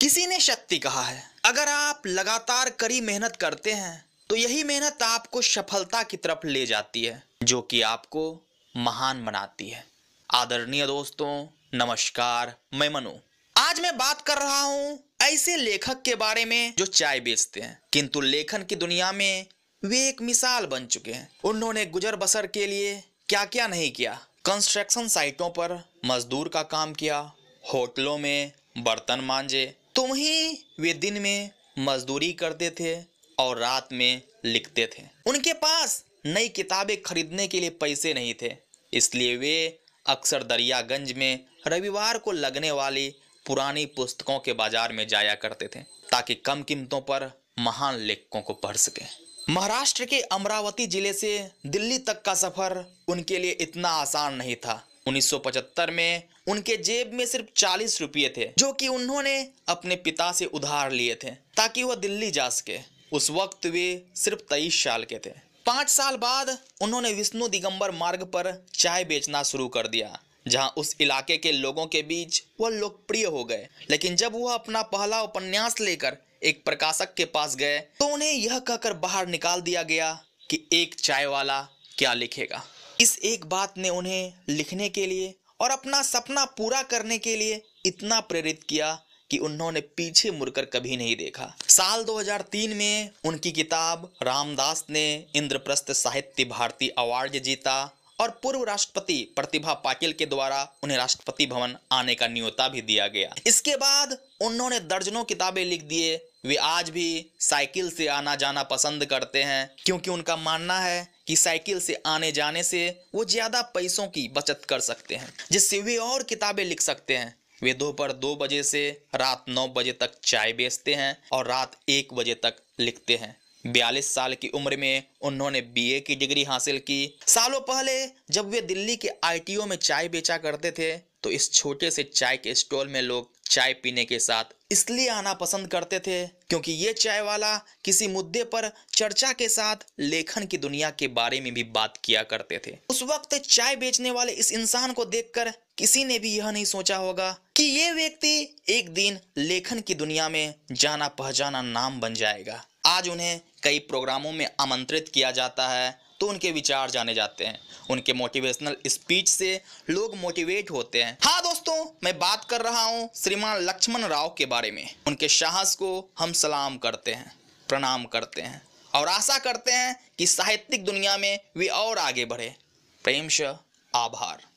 किसी ने शक्ति कहा है अगर आप लगातार कड़ी मेहनत करते हैं तो यही मेहनत आपको सफलता की तरफ ले जाती है जो कि आपको महान बनाती है आदरणीय दोस्तों नमस्कार मैं मनु आज मैं बात कर रहा हूँ ऐसे लेखक के बारे में जो चाय बेचते हैं किंतु लेखन की दुनिया में वे एक मिसाल बन चुके हैं उन्होंने गुजर बसर के लिए क्या क्या नहीं किया कंस्ट्रक्शन साइटों पर मजदूर का काम किया होटलों में बर्तन मांजे तुम ही वे दिन में मजदूरी करते थे और रात में लिखते थे उनके पास नई किताबें खरीदने के लिए पैसे नहीं थे इसलिए वे अक्सर दरियागंज में रविवार को लगने वाली पुरानी पुस्तकों के बाजार में जाया करते थे ताकि कम कीमतों पर महान लेखकों को पढ़ सकें महाराष्ट्र के अमरावती जिले से दिल्ली तक का सफर उनके लिए इतना आसान नहीं था 1975 में उनके जेब में सिर्फ चालीस रुपये थे जो कि उन्होंने अपने पिता से उधार लिए थे ताकि वह दिल्ली जा सके उस वक्त वे सिर्फ तेईस साल के थे पाँच साल बाद उन्होंने विष्णु दिगंबर मार्ग पर चाय बेचना शुरू कर दिया जहां उस इलाके के लोगों के बीच वह लोकप्रिय हो गए लेकिन जब वह अपना पहला उपन्यास लेकर एक प्रकाशक के पास गए तो उन्हें यह कहकर बाहर निकाल दिया गया कि एक चाय वाला क्या लिखेगा इस एक बात ने उन्हें लिखने के लिए और अपना सपना पूरा करने के लिए इतना प्रेरित किया कि उन्होंने पीछे मुड़कर कभी नहीं देखा साल 2003 में उनकी किताब रामदास ने इंद्रप्रस्थ साहित्य भारती अवार्ड जीता और पूर्व राष्ट्रपति प्रतिभा पाटिल के द्वारा उन्हें राष्ट्रपति भवन आने का न्योता भी दिया गया इसके बाद उन्होंने दर्जनों किताबें लिख दिए वे आज भी साइकिल से आना जाना पसंद करते हैं क्योंकि उनका मानना है कि साइकिल से आने जाने से वो ज़्यादा पैसों की बचत कर सकते हैं जिससे वे और किताबें लिख सकते हैं वे दोपहर दो बजे से रात नौ बजे तक चाय बेचते हैं और रात एक बजे तक लिखते हैं बयालीस साल की उम्र में उन्होंने बीए की डिग्री हासिल की सालों पहले जब वे दिल्ली के आईटीओ में चाय बेचा करते थे तो इस छोटे से चाय के स्टॉल में लोग चाय पीने के साथ इसलिए आना पसंद करते थे क्योंकि ये चाय वाला किसी मुद्दे पर चर्चा के साथ लेखन की दुनिया के बारे में भी बात किया करते थे उस वक्त चाय बेचने वाले इस इंसान को देखकर किसी ने भी यह नहीं सोचा होगा कि ये व्यक्ति एक दिन लेखन की दुनिया में जाना पहचाना नाम बन जाएगा आज उन्हें कई प्रोग्रामों में आमंत्रित किया जाता है तो उनके विचार जाने जाते हैं उनके मोटिवेशनल स्पीच से लोग मोटिवेट होते हैं हाँ दोस्तों मैं बात कर रहा हूँ श्रीमान लक्ष्मण राव के बारे में उनके साहस को हम सलाम करते हैं प्रणाम करते हैं और आशा करते हैं कि साहित्यिक दुनिया में वे और आगे बढ़े प्रेम आभार